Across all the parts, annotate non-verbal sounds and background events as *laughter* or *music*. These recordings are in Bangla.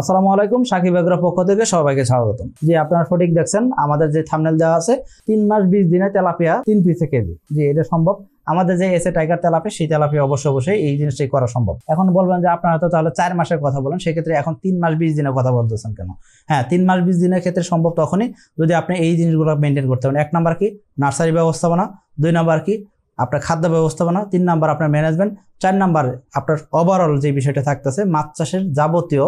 আসসালামু আলাইকুম সাকিব আগ্রা পক্ষ থেকে সবাইকে স্বাগত যে আপনার সঠিক দেখছেন আমাদের যে থামনেল দেওয়া আছে তিন মাস বিশ দিনে তেলাপিয়া তিন পিসে কেজি যে এটা সম্ভব আমাদের যে এসে টাইগার তেলাপি সেই তেলাপি অবশ্যই অবশ্যই এই জিনিসটাই করা সম্ভব এখন বলবেন যে আপনারা তো তাহলে চার মাসের কথা বলেন সেক্ষেত্রে এখন তিন মাস বিশ দিনের কথা বলতেছেন কেন হ্যাঁ তিন মাস বিশ দিনের ক্ষেত্রে সম্ভব তখনই যদি আপনি এই জিনিসগুলো মেনটেন করতে পারেন এক নাম্বার কি নার্সারি ব্যবস্থাপনা দুই নাম্বার কি আপনার খাদ্য ব্যবস্থাপনা তিন নাম্বার আপনার ম্যানেজমেন্ট চার নাম্বার আপনার ওভারঅল যে বিষয়টা থাকতেছে মাছ চাষের যাবতীয়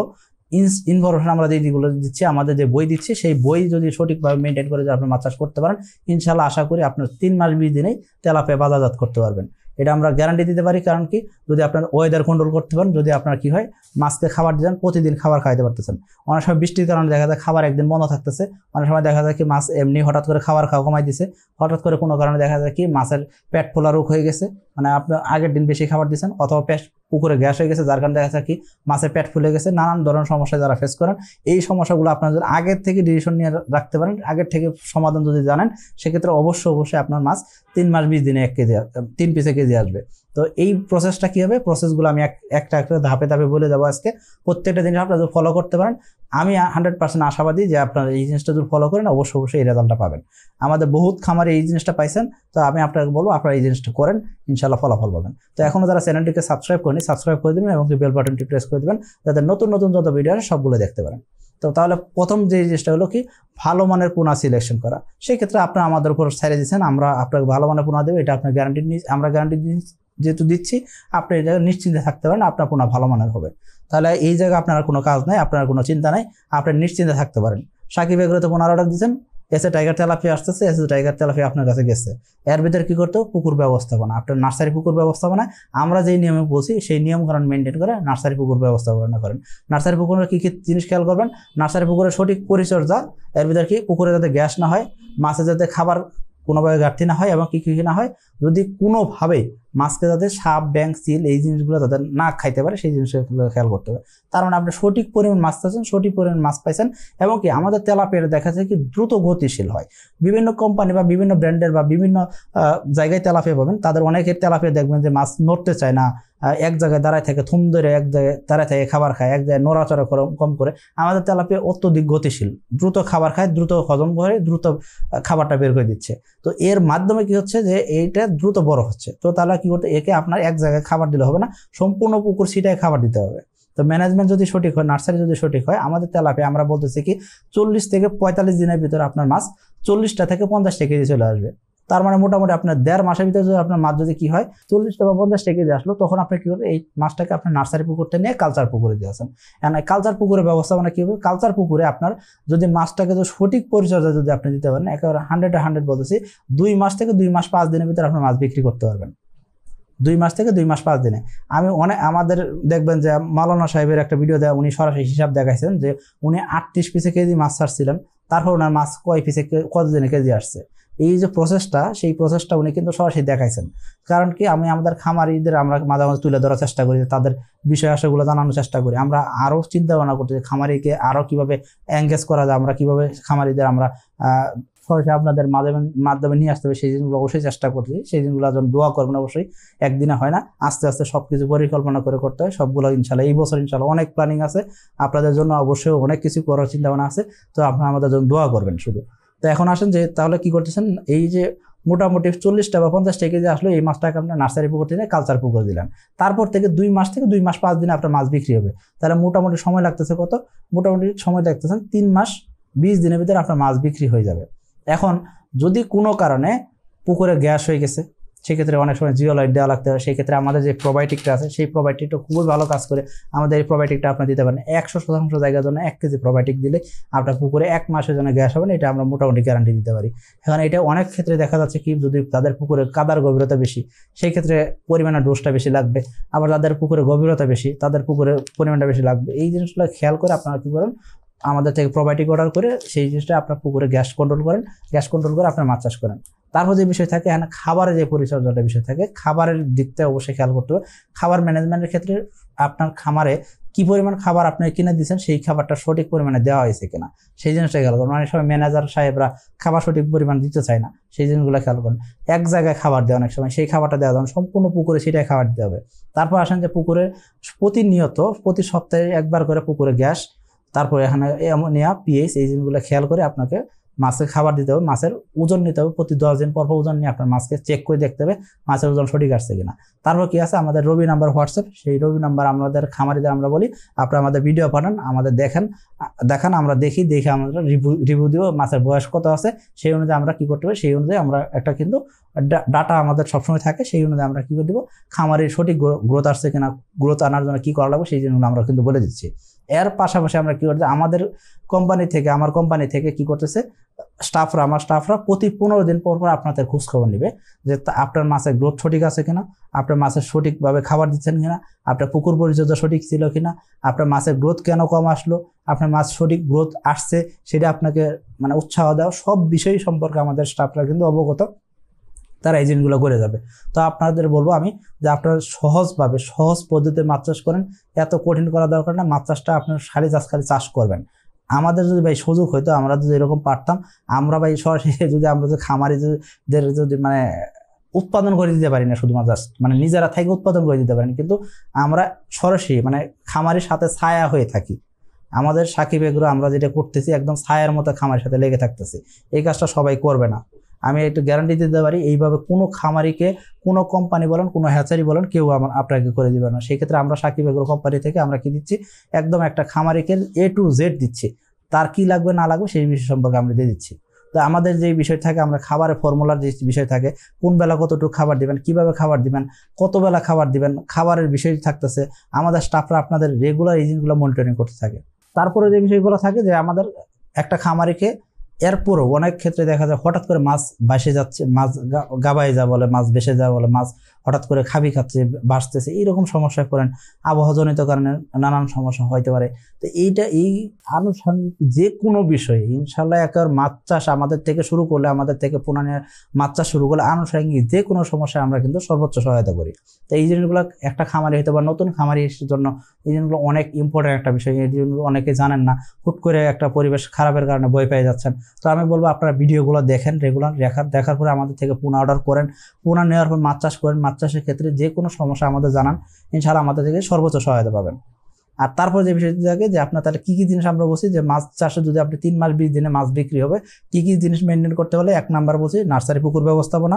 ইনফরমেশন আমরা যেগুলো দিচ্ছি আমাদের যে বই দিচ্ছি সেই বই যদি সঠিকভাবে মেনটেন করে যদি আপনি মাছ চাষ করতে পারেন ইনশাল্লাহ আশা করি আপনার তিন মাস বিশ দিনেই তেলাপে বাজারজাত করতে পারবেন এটা আমরা গ্যারান্টি দিতে পারি কারণ কি যদি আপনার ওয়েদার কন্ট্রোল করতে পারেন যদি আপনার কি হয় মাছকে খাবার দিতেন প্রতিদিন খাবার খাইতে পারতেছেন অনেক সময় বৃষ্টির কারণে দেখা যায় খাবার একদিন বন্ধ থাকতেছে অনেক সময় দেখা যায় কি মাছ এমনি হঠাৎ করে খাবার খাওয়া কমাই দিছে হঠাৎ করে কোনো কারণে দেখা যায় কি মাছের পেট ফোলা রোগ হয়ে গেছে মানে আপনি আগের দিন বেশি খাবার দিয়েছেন অথবা পেট পুকুরে গ্যাস হয়ে গেছে যার কারণে দেখা যাচ্ছে কি মাছের পেট ফুলে গেছে নানান ধরনের সমস্যা যারা ফেস করেন এই সমস্যাগুলো আপনার যদি আগের থেকে ডিসিশন নিয়ে রাখতে পারেন আগের থেকে সমাধান যদি জানেন সেক্ষেত্রে অবশ্যই অবশ্যই আপনার মাছ তিন মাস বিশ দিনে এক কেজি তিন পিসে কেজি আসবে তো এই প্রসেসটা কী হবে প্রসেসগুলো আমি একটা একটা ধাপে ধাপে বলে দেবো আজকে প্রত্যেকটা জিনিস আপনারা যদি ফলো করতে পারেন আমি হান্ড্রেড পার্সেন্ট আশাবাদী যে আপনারা এই জিনিসটা যদি ফলো করেন অবশ্যই অবশ্যই এই রেজাল্টটা পাবেন আমাদের বহুত খামারে এই জিনিসটা পাইছেন তো আমি আপনাকে বলবো আপনারা এই জিনিসটা করেন ইনশাল্লাহ ফলাফল পাবেন তো এখনও যারা চ্যানেলটিকে সাবস্ক্রাইব করেনি সাবস্ক্রাইব করে দেবেন এবং বেল বাটনটি প্রেস করে দেবেন যাতে নতুন নতুন যত ভিডিও আছে সবগুলো দেখতে পারেন তো তাহলে প্রথম যে জিনিসটা হলো কি ভালো মানের পোনা সিলেকশন করা সেই ক্ষেত্রে আপনারা আমাদের উপর ছেড়ে দিয়েছেন আমরা আপনাকে ভালো মানের পোনা দেবো এটা আপনার গ্যারান্টি আমরা গ্যারান্টি যেহেতু দিচ্ছি আপনি এই জায়গায় নিশ্চিন্তে থাকতে পারেন আপনার কোনো ভালো মানের হবে তাহলে এই জায়গায় আপনার কোনো কাজ নাই আপনার কোনো চিন্তা নাই আপনি নিশ্চিন্তে থাকতে পারেন সাকিব তো পোনার অর্ডার দিচ্ছেন এসে টাইগার তেলাফি আসতেছে এসে টাইগার তেলাফি আপনার কাছে গেছে এর ভিতরে কী করতো পুকুর ব্যবস্থাপনা আপনার নার্সারি পুকুর ব্যবস্থাপনা আমরা যেই নিয়মে বলছি সেই নিয়ম কারণ মেনটেন করে নার্সারি পুকুর ব্যবস্থাপনা করেন নার্সারি পুকুরের কী কী জিনিস খেয়াল করবেন নার্সারি পুকুরের সঠিক পরিচর্যা এর ভিতরে কি পুকুরে যাতে গ্যাস না হয় মাছে যাতে খাবার কোনোভাবে ঘাটতি না হয় এবং কী কী না হয় যদি কোনোভাবে মাছকে যাতে সাপ ব্যাং সিল এই জিনিসগুলো তাদের না খাইতে পারে সেই জিনিসগুলো খেয়াল করতে হবে তার মানে আপনি সঠিক পরিমাণ মাছ পাইছেন সঠিক পরিমাণ মাছ পাইছেন এবং কি আমাদের তেলাপিয়া দেখা যায় কি দ্রুত গতিশীল হয় বিভিন্ন কোম্পানি বা বিভিন্ন ব্র্যান্ডের বা বিভিন্ন জায়গায় তেলাপিয়া পাবেন তাদের অনেকের তেলাপিয়া দেখবেন যে মাছ নড়তে চায় না এক জায়গায় দাঁড়ায় থাকে থুম ধরে এক জায়গায় দাঁড়ায় থাকে খাবার খায় এক জায়গায় নড়াচড়া কম করে আমাদের তেলাপিয়া অত্যধিক গতিশীল দ্রুত খাবার খায় দ্রুত হজম করে দ্রুত খাবারটা বের করে দিচ্ছে তো এর মাধ্যমে কি হচ্ছে যে এইটা দ্রুত বড় হচ্ছে তো তাহলে কি করতে একে আপনার এক জায়গায় খাবার দিলে হবে না সম্পূর্ণ পুকুর সিটায় খাবার দিতে হবে তো ম্যানেজমেন্ট যদি সঠিক হয় নার্সারি যদি সঠিক হয় আমাদের তেলাপে আমরা বলতেছি কি চল্লিশ থেকে পঁয়তাল্লিশ দিনের ভিতরে আপনার মাছ চল্লিশটা থেকে পঞ্চাশটা কেজি চলে আসবে তার মানে মোটামুটি আপনার দেড় মাসের ভিতরে যদি আপনার মাছ যদি কি হয় চল্লিশ টাকা পঞ্চাশ কেজি আসলো তখন আপনি কী করবেন এই মাছটাকে আপনার নার্সারি পুকুরতে নিয়ে কালচার পুকুরে দিয়ে আসেন এখন কালচার পুকুরের ব্যবস্থা মানে কী হবে কালচার পুকুরে আপনার যদি মাছটাকে যদি সঠিক পরিচর্যা যদি আপনি দিতে পারেন একেবারে হান্ড্রেড হান্ড্রেড বলতেছি দুই মাস থেকে দুই মাস পাঁচ দিনের ভিতরে আপনার মাছ বিক্রি করতে পারবেন দুই মাস থেকে দুই মাস পাঁচ দিনে আমি অনেক আমাদের দেখবেন যে মালানা সাহেবের একটা ভিডিও দেওয়া উনি সরাসরি হিসাব দেখাইছেন যে উনি আটত্রিশ পিসে কেজি মাছ ছাড়ছিলেন তারপর ওনার মাছ কয় পিসে কতদিনে কেজি আসছে এই যে প্রসেসটা সেই প্রসেসটা উনি কিন্তু সরাসরি দেখাইছেন কারণ কি আমি আমাদের খামারিদের আমরা মাঝে মাঝে তুলে ধরার চেষ্টা করি তাদের বিষয় আশাগুলো জানানোর চেষ্টা করি আমরা আরও চিন্তা ভাবনা যে খামারিকে আরও কীভাবে এঙ্গেজ করা যায় আমরা কীভাবে খামারিদের আমরা সরাসরি আপনাদের মাধ্যমে মাধ্যমে নিয়ে আসতে হবে সেই জিনিসগুলো অবশ্যই চেষ্টা করছি সেই জিনিসগুলো যখন দোয়া করবেন অবশ্যই একদিনে হয় না আস্তে আস্তে সব কিছু পরিকল্পনা করে করতে হয় সবগুলো ইনশাল্লাহ এই বছর ইনশাল্লাহ অনেক প্ল্যানিং আছে আপনাদের জন্য অবশ্যই অনেক কিছু করার চিন্তাভাবনা আছে তো আপনারা আমাদের জন্য দোয়া করবেন শুধু তো এখন আসেন যে তাহলে কি করতেছেন এই যে মোটামুটি চল্লিশটা বা পঞ্চাশটা কেজি আসলে এই মাছটাকে আপনি নার্সারি পুকুর থেকে কালচার পুকুর দিলেন তারপর থেকে দুই মাস থেকে দুই মাস পাঁচ দিনে আপনার মাছ বিক্রি হবে তাহলে মোটামুটি সময় লাগতেছে কত মোটামুটি সময় লাগতেছেন তিন মাস বিশ দিনের ভিতরে আপনার মাছ বিক্রি হয়ে যাবে এখন যদি কোনো কারণে পুকুরে গ্যাস হয়ে গেছে সেক্ষেত্রে অনেক সময় জিওলাইট দেওয়া লাগতে হয় সেই ক্ষেত্রে আমাদের যে প্রোবায়োটিকটা আছে সেই প্রোবায়োটিকটা খুবই ভালো কাজ করে আমাদের এই প্রোবায়োটিকটা আপনি দিতে পারেন একশো শতাংশ জায়গার জন্য এক কেজি প্রোবায়োটিক দিলে আপনার পুকুরে এক মাসের জন্য গ্যাস হবে না এটা আমরা মোটামুটি গ্যারান্টি দিতে পারি এখন এটা অনেক ক্ষেত্রে দেখা যাচ্ছে কি যদি তাদের পুকুরে কাদার গভীরতা বেশি সেই ক্ষেত্রে পরিমাণের ডোজটা বেশি লাগবে আবার তাদের পুকুরে গভীরতা বেশি তাদের পুকুরে পরিমাণটা বেশি লাগবে এই জিনিসগুলো খেয়াল করে আপনারা কী করেন আমাদের থেকে প্রোবায়োটিক অর্ডার করে সেই জিনিসটা আপনার পুকুরে গ্যাস কন্ট্রোল করেন গ্যাস কন্ট্রোল করে আপনার মাছ চাষ করেন তারপর যে বিষয় থাকে এখানে হ্যাঁ, খাবারের যে পরিচর্যাটা বিষয় থাকে খাবারের দিকটা অবশ্যই খেয়াল করতে হবে খাবার ম্যানেজমেন্টের ক্ষেত্রে আপনার খামারে কি পরিমাণ খাবার আপনি কিনে দিচ্ছেন সেই খাবারটা সঠিক পরিমাণে দেওয়া হয়েছে কিনা সেই জিনিসটা খেয়াল করুন অনেক সময় ম্যানেজার সাহেবরা খাবার সঠিক পরিমাণ দিতে চায় না সেই জিনিসগুলো খেয়াল করুন এক জায়গায় খাবার দেওয়া অনেক সময় সেই খাবারটা দেওয়া যখন সম্পূর্ণ পুকুরে সেটাই খাবার দিতে হবে তারপর আসেন যে পুকুরে প্রতিনিয়ত প্রতি সপ্তাহে একবার করে পুকুরে গ্যাস তারপরে এখানে অ্যামোনিয়া পিএইচ এই জিনিসগুলো খেয়াল করে আপনাকে মাছের খাবার দিতে হবে মাছের ওজন নিতে হবে প্রতি দশ দিন পরপর ওজন নিয়ে আপনার মাছকে চেক করে দেখতে হবে মাছের ওজন সঠিক আসছে কিনা তারপর কি আছে আমাদের রবি নাম্বার হোয়াটসঅ্যাপ সেই রবি নাম্বার আমাদের খামারিদের আমরা বলি আপনারা আমাদের ভিডিও পাঠান আমাদের দেখেন দেখান আমরা দেখি দেখে আমরা রিভিউ রিভিউ দিব মাছের বয়স কত আছে সেই অনুযায়ী আমরা কি করতে হবে সেই অনুযায়ী আমরা একটা কিন্তু ডাটা আমাদের সবসময় থাকে সেই অনুযায়ী আমরা কী করে দেবো খামারের সঠিক গ্রোথ আসছে কিনা গ্রোথ আনার জন্য কী করা লাগবে সেই জন্য আমরা কিন্তু বলে দিচ্ছি এর পাশাপাশি আমরা কী করতে আমাদের কোম্পানি থেকে আমার কোম্পানি থেকে কি করতেছে স্টাফরা আমার স্টাফরা প্রতি পনেরো দিন পর পর আপনাদের খোঁজখবর নেবে যে আপনার মাছের গ্রোথ সঠিক আছে কিনা আপনার মাছের সঠিকভাবে খাবার দিচ্ছেন কিনা আপনার পুকুর পরিচর্যা সঠিক ছিল কিনা আপনার মাছের গ্রোথ কেন কম আসলো আপনার মাছ সঠিক গ্রোথ আসছে সেটা আপনাকে মানে উৎসাহ দেওয়া সব বিষয় সম্পর্কে আমাদের স্টাফরা কিন্তু অবগত তারা এজেন্টগুলো করে যাবে তো আপনাদের বলবো আমি যে আপনারা সহজভাবে সহজ পদ্ধতিতে মাছ চাষ করেন এত কঠিন করা দরকার না মাছ চাষটা আপনার সারি চাষ খালি চাষ করবেন আমাদের যদি ভাই সুযোগ হয়তো আমরা যদি এরকম পারতাম আমরা ভাই সরাসরি *laughs* যদি আমরা যদি খামারিদের যদি মানে উৎপাদন করে দিতে পারি না শুধুমাত্র জাস্ট মানে নিজেরা থেকে উৎপাদন করে দিতে পারেন কিন্তু আমরা সরাসরি মানে খামারের সাথে ছায়া হয়ে থাকি আমাদের সাকিব এগুলো আমরা যেটা করতেছি একদম ছায়ার মতো খামারের সাথে লেগে থাকতেছি এই কাজটা সবাই করবে না আমি একটু গ্যারান্টি দিতে পারি এইভাবে কোনো খামারিকে কোনো কোম্পানি বলেন কোনো হ্যাচারি বলেন কেউ আমার আপনাকে করে দেবে না সেক্ষেত্রে আমরা সাকিব এগুলো কোম্পানি থেকে আমরা কি দিচ্ছি একদম একটা খামারিকে এ টু জেড দিচ্ছি তার কি লাগবে না লাগবে সেই বিষয় সম্পর্কে আমরা দিয়ে দিচ্ছি তো আমাদের যে বিষয় থাকে আমরা খাবারের ফর্মুলার যে বিষয় থাকে কোন বেলা কতটুকু খাবার দিবেন কিভাবে খাবার দিবেন কত বেলা খাবার দিবেন খাবারের বিষয় থাকতেছে আমাদের স্টাফরা আপনাদের রেগুলার এই জিনিসগুলো মনিটরিং করতে থাকে তারপরে যে বিষয়গুলো থাকে যে আমাদের একটা খামারিকে এরপরও অনেক ক্ষেত্রে দেখা যায় হঠাৎ করে মাছ বাসে যাচ্ছে মাছ গাবায় যা বলে মাছ বেসে যা বলে মাছ হঠাৎ করে খাবি খাচ্ছে বাঁচতেছে এইরকম সমস্যায় পড়েন আবহাওয়াজনিত কারণে নানান সমস্যা হইতে পারে তো এইটা এই আনুষঙ্গিক যে কোনো বিষয়ে ইনশাল্লাহ একবার মাছ চাষ আমাদের থেকে শুরু করলে আমাদের থেকে পুনানের মাছ চাষ শুরু করলে আনুষঙ্গিক যে কোনো সমস্যায় আমরা কিন্তু সর্বোচ্চ সহায়তা করি তো এই জিনিসগুলো একটা খামারি হইতে বা নতুন খামারি জন্য এই জিনিসগুলো অনেক ইম্পর্ট্যান্ট একটা বিষয় এই জিনিসগুলো অনেকে জানেন না হুট করে একটা পরিবেশ খারাপের কারণে বই পেয়ে যাচ্ছেন তো আমি বলবো আপনারা ভিডিওগুলো দেখেন রেগুলার দেখার দেখার পরে আমাদের থেকে পুনা অর্ডার করেন পুনা নেওয়ার পর মাছ চাষ করেন মাছ চাষের ক্ষেত্রে যে কোনো সমস্যা আমাদের জানান ইনশাআল্লাহ আমাদের থেকে সর্বোচ্চ সহায়তা পাবেন আর তারপর যে বিষয়টি থাকে যে আপনার তাহলে কী কী জিনিস আমরা বলছি যে মাছ চাষে যদি আপনি তিন মাস বিশ দিনে মাছ বিক্রি হবে কী কী জিনিস মেনটেন করতে হলে এক নাম্বার বলছি নার্সারি পুকুর ব্যবস্থাপনা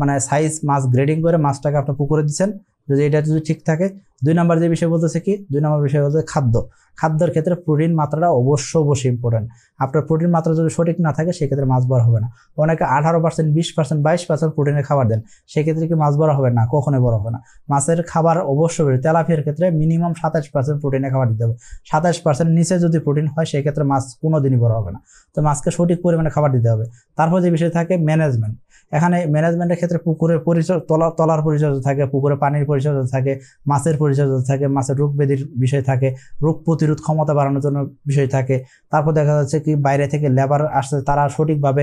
মানে সাইজ মাছ গ্রেডিং করে মাছটাকে আপনি পুকুরে দিচ্ছেন যদি এটা যদি ঠিক থাকে দুই নম্বর যে বিষয় বলতেছে কি দুই নম্বর বিষয় বলতে খাদ্য খাদ্যর ক্ষেত্রে প্রোটিন মাত্রাটা অবশ্য অবশ্যই ইম্পর্টেন্ট আপনার প্রোটিন মাত্রা যদি সঠিক না থাকে সেক্ষেত্রে মাছ বড় হবে না অনেকে আঠারো পার্সেন্ট বিশ পার্সেন্ট বাইশ পার্সেন্ট প্রোটিনের খাবার দেন সেক্ষেত্রে কি মাছ বড় হবে না কখনোই বড় হবে না মাছের খাবার অবশ্যই তেলাপিয়ার ক্ষেত্রে মিনিমাম সাতাশ পার্সেন্ট প্রোটিনের খাবার দিতে হবে সাতাশ পার্সেন্ট নিচে যদি প্রোটিন হয় সেক্ষেত্রে মাছ কোনো দিনই বড় হবে না তো মাছকে সঠিক পরিমাণে খাবার দিতে হবে তারপর যে বিষয় থাকে ম্যানেজমেন্ট এখানে ম্যানেজমেন্টের ক্ষেত্রে পুকুরের পরিচর্যা তলার পরিচর্যা থাকে পুকুরে পানির পরিচর্যা থাকে মাছের পরিচর্যা থাকে মাছের রোগ ব্যাধির বিষয় থাকে রোগ প্রতিরোধ ক্ষমতা বাড়ানোর জন্য বিষয় থাকে তারপর দেখা যাচ্ছে কি বাইরে থেকে লেবার আসছে তারা সঠিকভাবে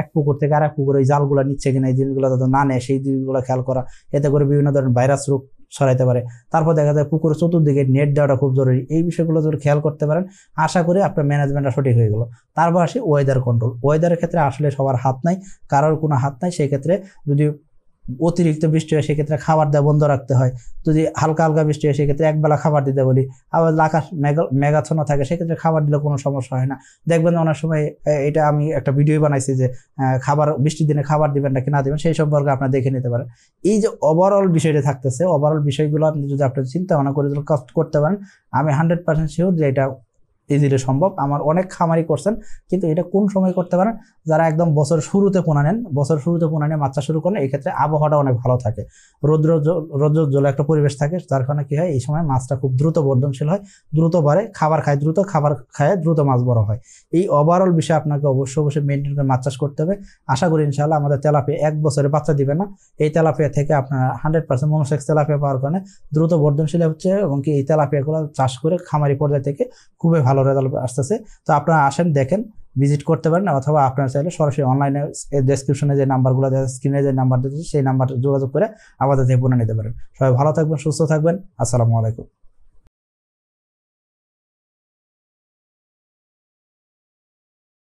এক পুকুর থেকে আর এক পুকুর ওই জালগুলো নিচ্ছে কিনা এই জিনিসগুলো যাতে না নেয় সেই জিনিসগুলো খেয়াল করা এতে করে বিভিন্ন ধরনের ভাইরাস রোগ ছড়াইতে পারে তারপর দেখা যায় পুকুরের চতুর্দিকে নেট দেওয়াটা খুব জরুরি এই বিষয়গুলো যদি খেয়াল করতে পারেন আশা করি আপনার ম্যানেজমেন্টটা সঠিক হয়ে গেল তারপর আসি ওয়েদার কন্ট্রোল ওয়েদারের ক্ষেত্রে আসলে সবার হাত নাই কারোর কোনো হাত নাই সেই ক্ষেত্রে যদি অতিরিক্ত বৃষ্টি হয় সেক্ষেত্রে খাবার দেওয়া বন্ধ রাখতে হয় যদি হালকা হালকা বৃষ্টি হয় সেক্ষেত্রে একবেলা খাবার দিতে বলি আবার মেঘা মেঘাছন্ন থাকে সেক্ষেত্রে খাবার দিলে কোনো সমস্যা হয় না দেখবেন অনেক সময় এটা আমি একটা ভিডিও বানাইছি যে খাবার বৃষ্টির দিনে খাবার দিবেন নাকি না দেবেন সেই সম্পর্কে আপনার দেখে নিতে পারেন এই যে ওভারঅল বিষয়টা থাকতেছে ওভারঅল বিষয়গুলো আপনি যদি আপনার চিন্তা ভাবনা করে কষ্ট করতে পারেন আমি হান্ড্রেড পার্সেন্ট শিওর যে এটা ইজিলি সম্ভব আমার অনেক খামারি করছেন কিন্তু এটা কোন সময় করতে পারেন যারা একদম বছর শুরুতে পোনা নেন বছর শুরুতে পোনা নিয়ে মাত্রা শুরু করেন ক্ষেত্রে আবহাওয়াটা অনেক ভালো থাকে রৌদ্র রৌদ্রোজ্জ্বল একটা পরিবেশ থাকে যার কারণে কী হয় এই সময় মাছটা খুব দ্রুত বর্ধনশীল হয় দ্রুত বাড়ে খাবার খায় দ্রুত খাবার খায় দ্রুত মাছ বড় হয় এই ওভারঅল বিষয়ে আপনাকে অবশ্যই অবশ্যই মেনটেন করে মাছ চাষ করতে হবে আশা করি ইনশাআল্লাহ আমাদের তেলাপিয়া এক বছরে বাচ্চা দিবে না এই তেলাপিয়া থেকে আপনার হান্ড্রেড পার্সেন্ট মনোসেক্স তেলাপিয়া পাওয়ার কারণে দ্রুত বর্ধনশীল হচ্ছে এবং কি এই তেলাপিয়াগুলো চাষ করে খামারি পর্যায় থেকে খুবই ভালো ভালো রেজাল্ট আসতেছে তো আপনারা আসেন দেখেন ভিজিট করতে পারেন অথবা আপনার চাইলে সরাসরি অনলাইনে ডেসক্রিপশনে যে নাম্বারগুলো দেওয়া স্ক্রিনে যে নাম্বার দিয়েছে সেই নাম্বার যোগাযোগ করে আমাদের থেকে নিতে পারেন সবাই ভালো থাকবেন সুস্থ থাকবেন আসসালামু আলাইকুম